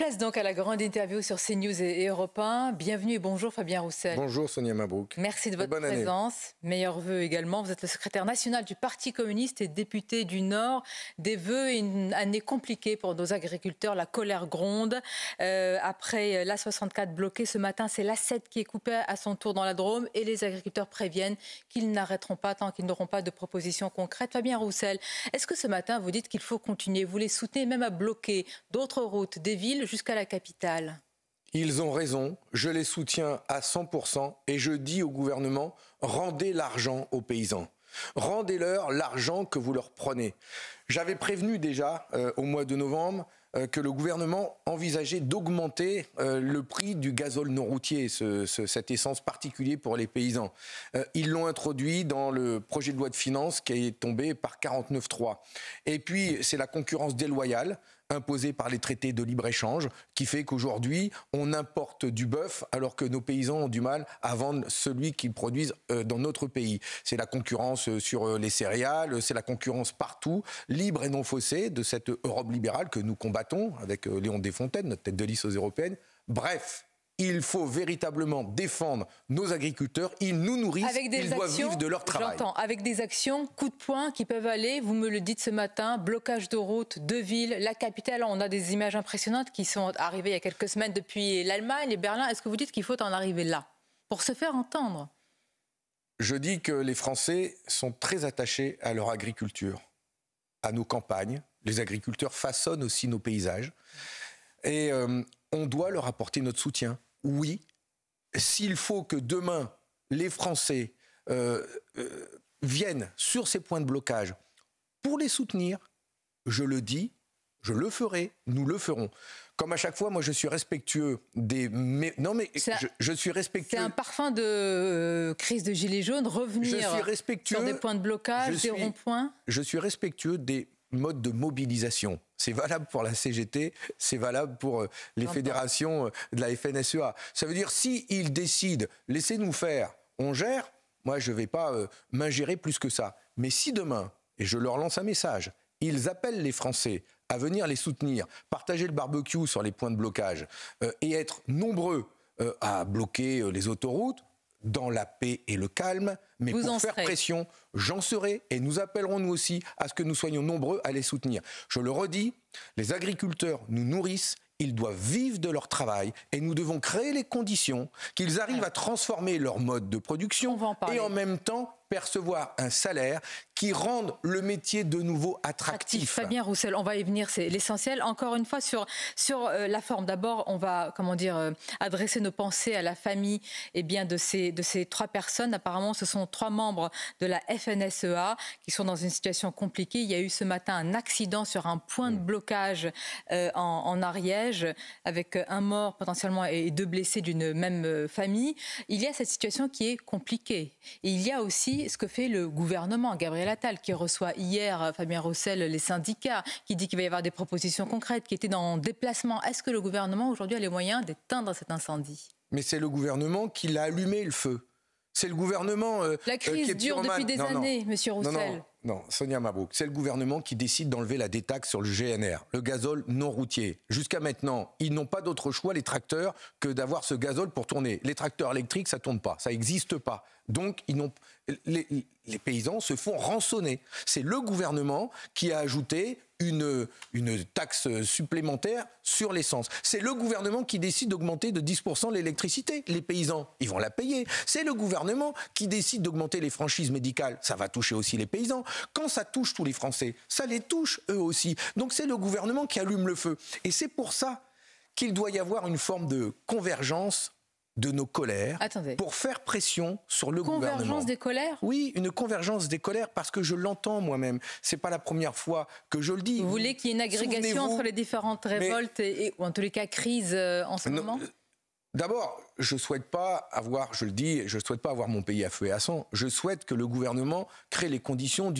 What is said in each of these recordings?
Place donc à la grande interview sur CNews et Europe 1. Bienvenue et bonjour Fabien Roussel. Bonjour Sonia Mabrouk. Merci de votre présence. Meilleurs vœux également. Vous êtes le secrétaire national du Parti communiste et député du Nord. Des vœux et une année compliquée pour nos agriculteurs. La colère gronde. Euh, après l'A64 bloquée ce matin, c'est l'A7 qui est coupée à son tour dans la Drôme et les agriculteurs préviennent qu'ils n'arrêteront pas tant qu'ils n'auront pas de propositions concrètes. Fabien Roussel, est-ce que ce matin vous dites qu'il faut continuer Vous les soutenez même à bloquer d'autres routes, des villes jusqu'à la capitale. Ils ont raison, je les soutiens à 100% et je dis au gouvernement, rendez l'argent aux paysans. Rendez-leur l'argent que vous leur prenez. J'avais prévenu déjà euh, au mois de novembre euh, que le gouvernement envisageait d'augmenter euh, le prix du gazole non routier, cette essence particulière pour les paysans. ils l'ont introduit dans le projet de loi de finances qui est tombé par 49.3. Et puis, c'est la concurrence déloyale imposée par les traités de libre-échange qui fait qu'aujourd'hui, on importe du bœuf alors que nos paysans ont du mal à vendre celui qu'ils produisent euh, dans notre pays. C'est la concurrence euh, sur euh, les céréales, c'est la concurrence partout, libre et non faussée de cette Europe libérale que nous combattons avec Léon Desfontaines, notre tête de liste aux européennes. Bref, il faut véritablement défendre nos agriculteurs. Ils nous nourrissent, ils doivent vivre de leur travail. avec des actions, coups de poing qui peuvent aller, vous me le dites ce matin, blocage de route, de villes, la capitale, on a des images impressionnantes qui sont arrivées il y a quelques semaines depuis l'Allemagne et Berlin. Est-ce que vous dites qu'il faut en arriver là pour se faire entendre Je dis que les Français sont très attachés à leur agriculture, à nos campagnes. Les agriculteurs façonnent aussi nos paysages. Et euh, on doit leur apporter notre soutien oui, s'il faut que demain les Français euh, euh, viennent sur ces points de blocage pour les soutenir, je le dis, je le ferai, nous le ferons. Comme à chaque fois, moi je suis respectueux des. non mais je, suis respectueux. C'est un parfum de euh, crise de gilet jaune, revenir suis respectueux, sur des points de blocage, des ronds-points. Je suis respectueux des mode de mobilisation. C'est valable pour la CGT, c'est valable pour euh, les fédérations euh, de la FNSEA. Ça veut dire, s'ils décident, laissez-nous faire, on gère, moi je ne vais pas euh, m'ingérer plus que ça. Mais si demain, et je leur lance un message, ils appellent les Français à venir les soutenir, partager le barbecue sur les points de blocage et être nombreux à bloquer les autoroutes, dans la paix et le calme, mais pour faire pression, j'en serai et nous appellerons nous aussi à ce que nous soyons nombreux à les soutenir. Je le redis, les agriculteurs nous nourrissent, ils doivent vivre de leur travail et nous devons créer les conditions qu'ils arrivent à transformer leur mode de production et en même temps percevoir un salaire qui rende le métier de nouveau attractif. Fabien Roussel, on va y venir, c'est l'essentiel. Encore une fois, sur, sur euh, la forme, d'abord, on va comment dire, euh, adresser nos pensées à la famille et eh bien, de, ces, de ces trois personnes. Apparemment, ce sont trois membres de la FNSEA qui sont dans une situation compliquée. Il y a eu ce matin un accident sur un point de mmh. blocage euh, en, Ariège, avec un mort potentiellement et deux blessés d'une même famille. Il y a cette situation qui est compliquée. Et il y a aussi ce que fait le gouvernement, Gabriel Attal, qui reçoit hier euh, Fabien Roussel, les syndicats, qui dit qu'il va y avoir des propositions concrètes, qui étaient dans déplacement. Est-ce que le gouvernement aujourd'hui a les moyens d'éteindre cet incendie Mais c'est le gouvernement qui l'a allumé le feu. C'est le gouvernement. Euh, la euh, crise dure depuis des années, Monsieur Roussel. Non, Sonia Mabrouk, c'est le gouvernement qui décide d'enlever la détaxe sur le GNR, le gazole non routier. Jusqu'à maintenant, ils n'ont pas d'autre choix, les tracteurs, que d'avoir ce gazole pour tourner. Les tracteurs électriques, ça tourne pas, ça n'existe pas. Donc, ils n'ont... Les, paysans se font rançonner. C'est le gouvernement qui a ajouté une, une taxe supplémentaire sur l'essence. C'est le gouvernement qui décide d'augmenter de 10% l'électricité. Les paysans, ils vont la payer. C'est le gouvernement qui décide d'augmenter les franchises médicales. Ça va toucher aussi les paysans. Quand ça touche tous les Français, ça les touche eux aussi. Donc c'est le gouvernement qui allume le feu. Et c'est pour ça qu'il doit y avoir une forme de convergence de nos colères pour faire pression sur le convergence gouvernement. Convergence des colères Oui, une convergence des colères parce que je l'entends moi-même. C'est pas la première fois que je le dis. Vous voulez qu'il y ait une agrégation entre les différentes révoltes et, ou en tous les cas crises euh, en ce moment D'abord, je souhaite pas avoir, je le dis, je souhaite pas avoir mon pays à feu et à sang. Je souhaite que le gouvernement crée les conditions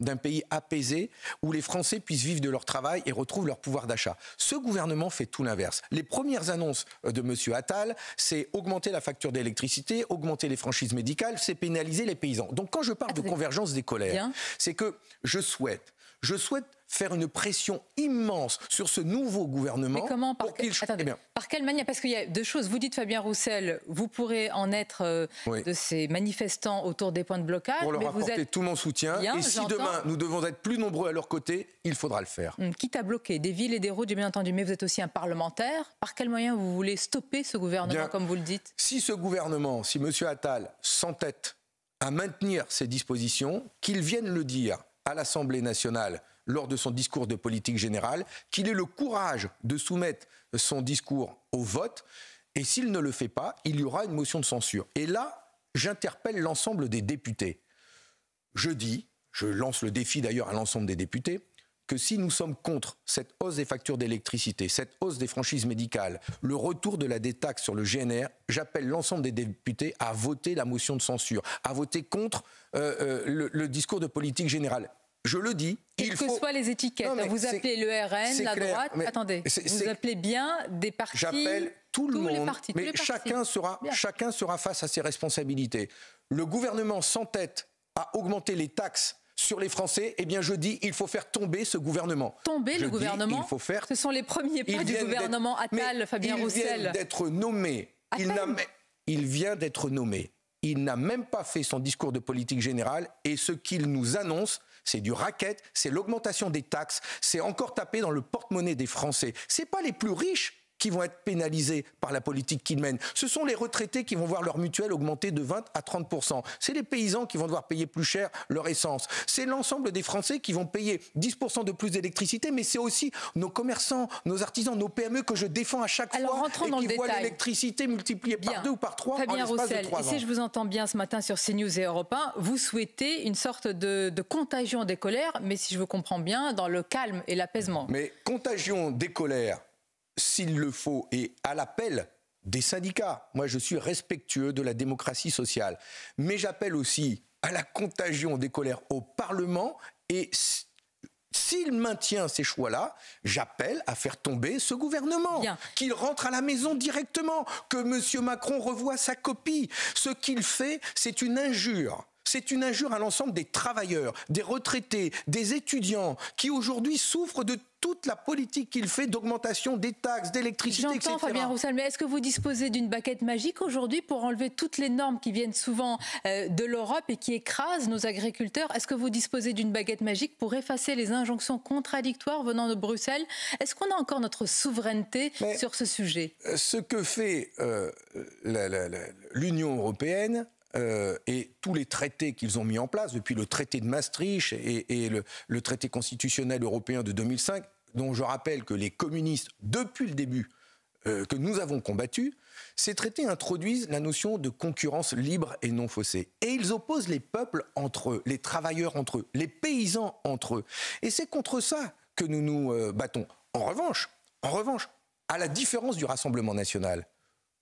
d'un pays apaisé où les Français puissent vivre de leur travail et retrouvent leur pouvoir d'achat. Ce gouvernement fait tout l'inverse. Les premières annonces euh, de M. Attal, c'est augmenter la facture d'électricité, augmenter les franchises médicales, c'est pénaliser les paysans. Donc quand je parle de convergence des colères, c'est que je souhaite je souhaite faire une pression immense sur ce nouveau gouvernement. comment par, eh par quelle manière Parce qu'il y a deux choses. Vous dites, Fabien Roussel, vous pourrez en être euh, de ces manifestants autour des points de blocage. Pour leur apporter vous tout mon soutien. et si demain nous devons être plus nombreux à leur côté, il faudra le faire. Hum, quitte à bloquer des villes et des routes, bien entendu, mais vous êtes aussi un parlementaire. Par quel moyen vous voulez stopper ce gouvernement, comme vous le dites Si ce gouvernement, si M. Attal s'entête à maintenir ses dispositions, qu'il vienne le dire à l'Assemblée nationale lors de son discours de politique générale, qu'il ait le courage de soumettre son discours au vote, et s'il ne le fait pas, il y aura une motion de censure. Et là, j'interpelle l'ensemble des députés. Je dis, je lance le défi d'ailleurs à l'ensemble des députés, que si nous sommes contre cette hausse des factures d'électricité, cette hausse des franchises médicales, le retour de la détaxe sur le GNR, j'appelle l'ensemble des députés à voter la motion de censure, à voter contre euh, euh, le, discours de politique générale je le dis. Quelles que soient les étiquettes, vous appelez le RN, la droite, attendez, vous appelez bien des partis. J'appelle tout le monde, mais chacun sera, chacun sera face à ses responsabilités. Le gouvernement s'entête à augmenter les taxes sur les Français, eh bien je dis il faut faire tomber ce gouvernement. Tomber le gouvernement il faut faire... Ce sont les premiers pas du gouvernement Attal, Fabien Roussel. il Vient d'être nommé. Il, il vient d'être nommé. Il n'a même pas fait son discours de politique générale et ce qu'il nous annonce, c'est du racket, c'est l'augmentation des taxes, c'est encore taper dans le porte-monnaie des Français. Ce n'est pas les plus riches qui vont être pénalisés par la politique qu'ils mènent. Ce sont les retraités qui vont voir leur mutuelle augmenter de 20 à 30 C'est les paysans qui vont devoir payer plus cher leur essence. C'est l'ensemble des Français qui vont payer 10 de plus d'électricité, mais c'est aussi nos commerçants, nos artisans, nos PME que je défends à chaque fois rentrons et dans qui le voient l'électricité multipliée par deux ou par trois Fabien bien, l'espace trois Et si je vous entends bien ce matin sur CNews et Europe vous souhaitez une sorte de, de contagion des colères, mais si je vous comprends bien, dans le calme et l'apaisement. Mais contagion des colères, s'il le faut, et à l'appel des syndicats. Moi, je suis respectueux de la démocratie sociale. Mais j'appelle aussi à la contagion des colères au Parlement et s'il maintient ces choix-là, j'appelle à faire tomber ce gouvernement. Qu'il rentre à la maison directement, que M. Macron revoie sa copie. Ce qu'il fait, c'est une injure c'est une injure à l'ensemble des travailleurs, des retraités, des étudiants qui aujourd'hui souffrent de toute la politique qu'il fait d'augmentation des taxes, d'électricité, etc. J'entends Fabien Roussel, mais est-ce que vous disposez d'une baguette magique aujourd'hui pour enlever toutes les normes qui viennent souvent euh, de l'Europe et qui écrasent nos agriculteurs Est-ce que vous disposez d'une baguette magique pour effacer les injonctions contradictoires venant de Bruxelles Est-ce qu'on a encore notre souveraineté sur ce sujet Ce que fait euh, l'Union européenne, euh, et tous les traités qu'ils ont mis en place, depuis le traité de Maastricht et, le, traité constitutionnel européen de 2005, dont je rappelle que les communistes, depuis le début, euh, que nous avons combattu, ces traités introduisent la notion de concurrence libre et non faussée. Et ils opposent les peuples entre eux, les travailleurs entre eux, les paysans entre eux. Et c'est contre ça que nous nous euh, battons. En revanche, en revanche, à la différence du Rassemblement national,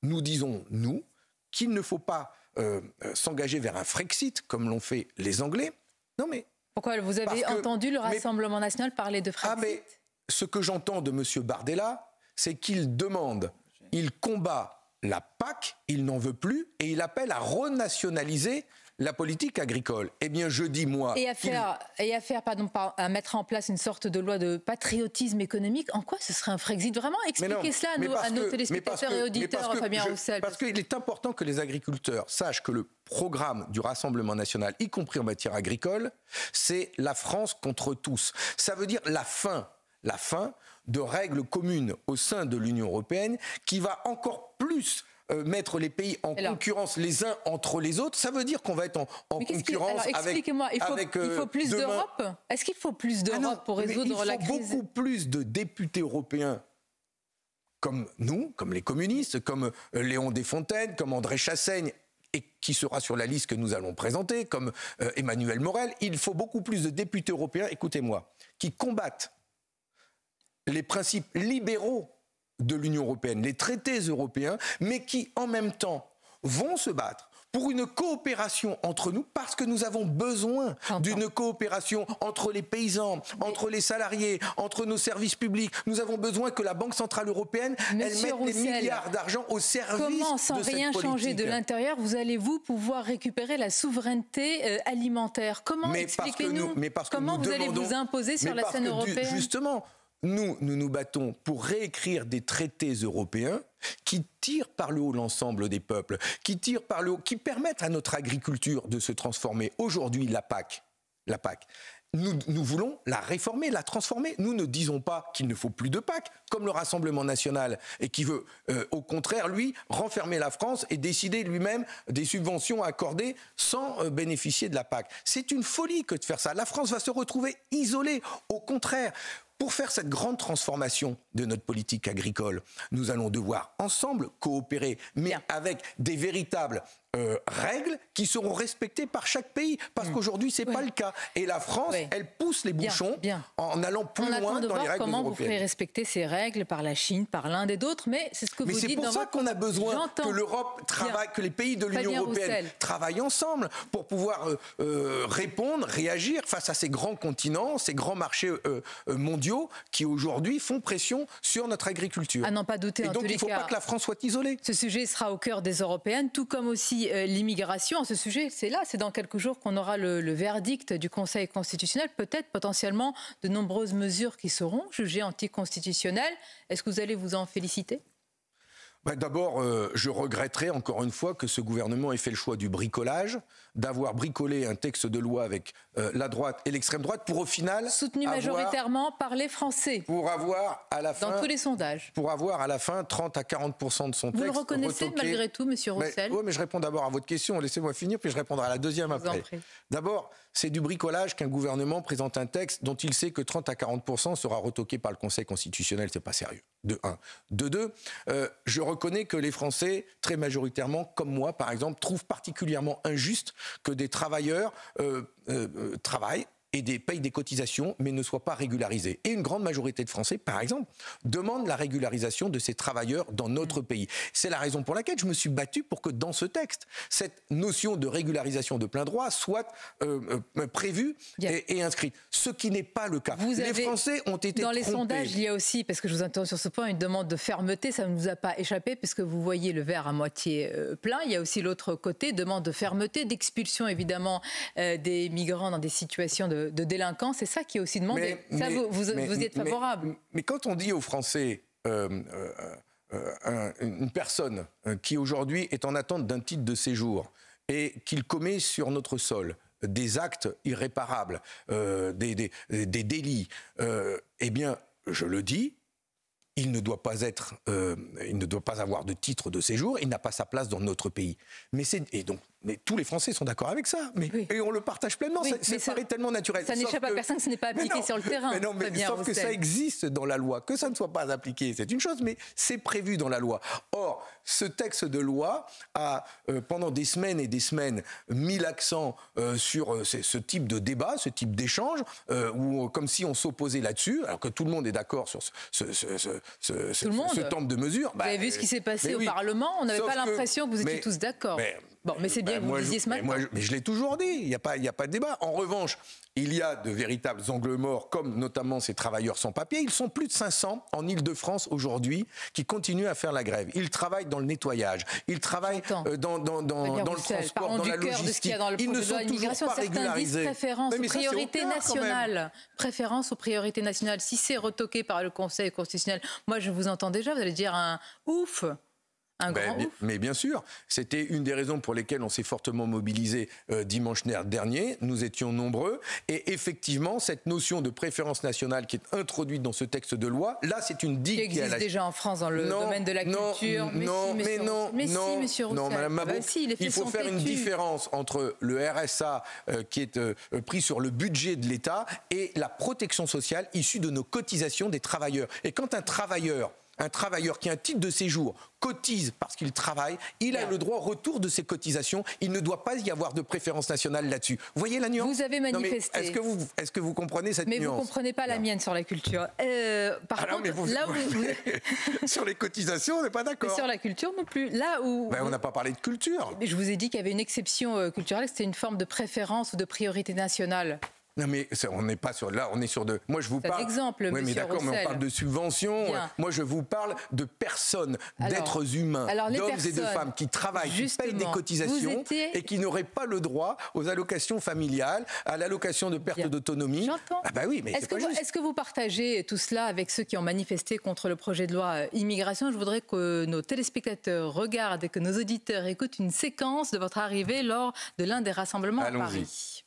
nous disons, nous, qu'il ne faut pas euh, euh, s'engager vers un Frexit, comme l'ont fait les Anglais. Non mais... Pourquoi Vous avez entendu le Rassemblement national parler de Frexit ah mais, Ce que j'entends de M. Bardella, c'est qu'il demande, il combat la PAC, il n'en veut plus, et il appelle à renationaliser la politique agricole. Eh bien, je dis moi. Et à faire, et à mettre en place une sorte de loi de patriotisme économique. En quoi ce serait un Frexit Vraiment, expliquez cela à nos, téléspectateurs et auditeurs, Fabien Roussel. Parce, qu'il est important que les agriculteurs sachent que le programme du Rassemblement national, y compris en matière agricole, c'est la France contre tous. Ça veut dire la fin, la fin de règles communes au sein de l'Union européenne qui va encore plus euh, mettre les pays en concurrence les uns entre les autres, ça veut dire qu'on va être en, concurrence avec. Expliquez-moi, il, faut euh, plus d'Europe Est-ce qu'il faut plus ah d'Europe pour résoudre la crise Il faut beaucoup plus de députés européens comme nous, comme les communistes, comme euh, Léon Desfontaines, comme André Chassaigne, et qui sera sur la liste que nous allons présenter, comme Emmanuel Morel. Il faut beaucoup plus de députés européens, écoutez-moi, qui combattent les principes libéraux de l'Union européenne, les traités européens, mais qui en même temps vont se battre pour une coopération entre nous parce que nous avons besoin d'une coopération entre les paysans, entre les salariés, entre nos services publics. Nous avons besoin que la Banque centrale européenne mette des milliards d'argent au service comment, sans rien changer de l'intérieur, vous allez vous pouvoir récupérer la souveraineté euh, alimentaire Comment expliquez-nous Comment vous allez vous imposer sur la scène européenne Justement, nous, nous nous battons pour réécrire des traités européens qui tirent par le haut l'ensemble des peuples, qui tirent par le haut, qui permettent à notre agriculture de se transformer. Aujourd'hui, la PAC, la PAC, nous, voulons la réformer, la transformer. Nous ne disons pas qu'il ne faut plus de PAC, comme le Rassemblement national, et qui veut, euh, au contraire, lui, renfermer la France et décider lui-même des subventions accordées sans euh, bénéficier de la PAC. C'est une folie que de faire ça. La France va se retrouver isolée. Au contraire, pour faire cette grande transformation de notre politique agricole, nous allons devoir ensemble coopérer, mais avec des véritables euh, règles qui seront respectées par chaque pays, parce mm. qu'aujourd'hui c'est n'est pas le cas. Et la France, elle pousse les bouchons en allant plus loin dans les règles comment vous ferez respecter ces règles par la Chine, par l'Inde et d'autres, mais c'est ce que vous dites. c'est pour ça qu'on a besoin que l'Europe travaille, que les pays de l'Union européenne travaillent ensemble pour pouvoir euh, euh, répondre, réagir face à ces grands continents, ces grands marchés mondiaux qui aujourd'hui font pression sur notre agriculture. À n'en pas douter. Et donc il ne faut pas que la France soit isolée. Ce sujet sera au cœur des Européennes, tout comme aussi euh, l'immigration, à ce sujet, c'est là, c'est dans quelques jours qu'on aura le, le, verdict du Conseil constitutionnel, peut-être potentiellement de nombreuses mesures qui seront jugées anticonstitutionnelles. Est-ce que vous allez vous en féliciter bah, d'abord, euh, je regretterais encore une fois que ce gouvernement ait fait le choix du bricolage, d'avoir bricolé un texte de loi avec euh, la droite et l'extrême droite pour au final soutenu majoritairement par les Français. Pour avoir à la fin dans tous les sondages. Pour avoir à la fin 30 à 40 de son texte. Vous le reconnaissez malgré tout, Monsieur Roussel. Oui, mais je réponds d'abord à votre question. Laissez-moi finir, puis je répondrai à la deuxième après. D'abord, c'est du bricolage qu'un gouvernement présente un texte dont il sait que 30 à 40 sera retoqué par le Conseil constitutionnel. C'est pas sérieux. De un. De deux, euh, je reconnais que les Français, très majoritairement, comme moi par exemple, trouvent particulièrement injuste que des travailleurs euh, euh, travaillent et des, payent des cotisations mais ne soit pas régularisé Et une grande majorité de Français, par exemple, demande la régularisation de ces travailleurs dans notre pays. C'est la raison pour laquelle je me suis battu pour que dans ce texte, cette notion de régularisation de plein droit soit euh, euh, prévue et, inscrite. Ce qui n'est pas le cas. les Français ont été Dans les sondages, il y a aussi, parce que je vous entends sur ce point, une demande de fermeté. Ça ne nous a pas échappé, puisque vous voyez le verre à moitié euh, plein. Il y a aussi l'autre côté, demande de fermeté, d'expulsion évidemment des migrants dans des situations de de, délinquants. C'est ça qui est aussi demandé. vous, y êtes favorable. Mais, quand on dit aux Français. Euh, euh, euh, une personne qui aujourd'hui est en attente d'un titre de séjour et qu'il commet sur notre sol des actes irréparables, des, délits, eh bien, je le dis, il ne doit pas être, il ne doit pas avoir de titre de séjour, il n'a pas sa place dans notre pays. Mais c'est et donc mais tous les Français sont d'accord avec ça. Mais, Et on le partage pleinement. ça, paraît tellement naturel. Ça n'échappe à personne que ce n'est pas appliqué sur le terrain. Mais non, mais sauf que ça existe dans la loi. Que ça ne soit pas appliqué, c'est une chose, mais c'est prévu dans la loi. Or, ce texte de loi a, euh, pendant des semaines et des semaines, mis l'accent euh, sur euh, ce type de débat, ce type d'échange, comme si on s'opposait là-dessus, alors que tout le monde est d'accord sur ce, ce, ce, temps de mesure. Vous avez bah, vu ce qui s'est passé au Parlement, on n'avait pas l'impression que vous étiez tous d'accord. Bon, mais c'est bien bah, que vous disiez ce matin. mais je l'ai toujours dit, il n'y a, pas, a pas de débat. En revanche, il y a de véritables angles morts, comme notamment ces travailleurs sans papier. Ils sont plus de 500 en Ile-de-France aujourd'hui qui continuent à faire la grève. Ils travaillent dans le nettoyage, ils travaillent euh, dans, dans, dans, dans le transport, dans la logistique. Dans ils ne sont pas régularisés. Préférence, priorité nationale. Préférence aux priorités nationales. Si c'est retoqué par le Conseil constitutionnel, moi je vous entends déjà, vous allez dire un ouf. Ben, mais bien sûr, c'était une des raisons pour lesquelles on s'est fortement mobilisé euh, dimanche dernier. Nous étions nombreux. Et effectivement, cette notion de préférence nationale qui est introduite dans ce texte de loi, là, c'est une digue qui existe déjà en France dans le domaine de la culture. Non, mais, non, mais non, si, monsieur non, Madame bah, il faut faire une différence entre le RSA euh, qui est euh, pris sur le budget de l'État et la protection sociale issue de nos cotisations des travailleurs. Et quand un travailleur un travailleur qui a un titre de séjour cotise parce qu'il travaille, il a le droit au retour de ses cotisations. Il ne doit pas y avoir de préférence nationale là-dessus. Vous voyez la nuance Vous avez manifesté. Est-ce que, vous, comprenez cette mais nuance Mais vous ne comprenez pas la mienne sur la culture. Euh, par ah contre, là où sur les cotisations, on n'est pas d'accord. Sur la culture non plus. Là où... Ben, on n'a pas parlé de culture. Je vous ai dit qu'il y avait une exception euh, culturelle, c'était une forme de préférence ou de priorité nationale. Non mais on n'est pas sur là, on est sur de. Moi je vous parle. exemple, oui, mais d'accord, mais on parle de subventions. Moi je vous parle de personnes, d'êtres humains, d'hommes et de femmes qui travaillent, qui payent des cotisations et qui n'auraient pas le droit aux allocations familiales, à l'allocation de perte d'autonomie. J'entends. Ah bah mais est-ce que, que, vous partagez tout cela avec ceux qui ont manifesté contre le projet de loi euh, immigration Je voudrais que nos téléspectateurs regardent et que nos auditeurs écoutent une séquence de votre arrivée lors de l'un des rassemblements à Paris.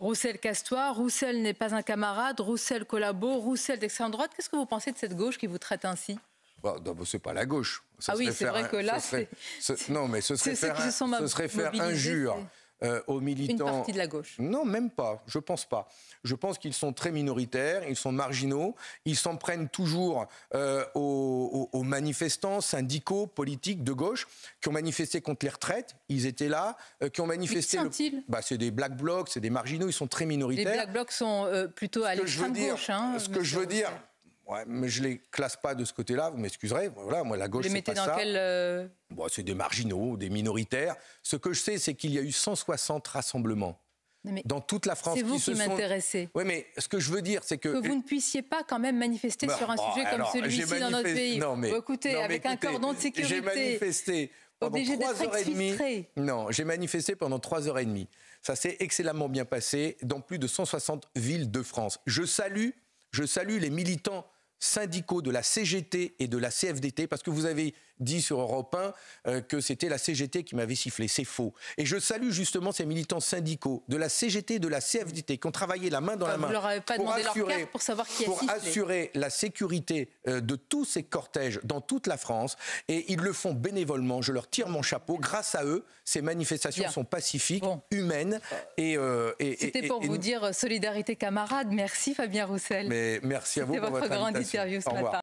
Roussel Castois, Roussel n'est pas un camarade, Roussel collabore, Roussel d'extrême droite. Qu'est-ce que vous pensez de cette gauche qui vous traite ainsi bah, Ce n'est pas la gauche ah oui, c'est vrai que là, ce, non, mais ce serait faire, injure euh, aux militants. Une partie de la gauche. Non, même pas. Je pense pas. Je pense qu'ils sont très minoritaires, ils sont marginaux, ils s'en prennent toujours euh, aux, manifestants syndicaux, politiques de gauche qui ont manifesté contre les retraites. Ils étaient là, euh, qui ont manifesté. qui sont-ils bah, C'est des black blocs, c'est des marginaux, ils sont très minoritaires. Les black blocs sont plutôt à l'extrême gauche. Hein, ce que je veux dire, mais je les classe pas de ce côté-là, vous m'excuserez. Voilà, moi, la gauche, c'est pas euh, bon, c'est des marginaux, des minoritaires. Ce que je sais, c'est qu'il y a eu 160 rassemblements. dans toute la France. C'est vous qui, m'intéressez. Oui, mais ce que je veux dire, c'est que... Que vous ne puissiez pas quand même manifester bah, sur un oh, sujet comme celui-ci dans notre pays. Non, mais, écoutez, avec un cordon de sécurité... J'ai manifesté pendant 3 trois heures et demie. Non, j'ai manifesté pendant trois heures et demie. Ça s'est excellemment bien passé dans plus de 160 villes de France. Je salue, je salue les militants syndicaux de la CGT et de la CFDT, parce que vous avez dit sur Europe 1 euh, que c'était la CGT qui m'avait sifflé. C'est faux. Et je salue justement ces militants syndicaux de la CGT et de la CFDT qui ont travaillé la main dans la main pour, assurer, la sécurité euh, de tous ces cortèges dans toute la France. Et ils le font bénévolement. Je leur tire mon chapeau. Grâce à eux, ces manifestations sont pacifiques, humaines. Euh, et, c'était pour vous dire solidarité camarade. Merci Fabien Roussel. Mais merci à vous pour votre, grand interview ce matin.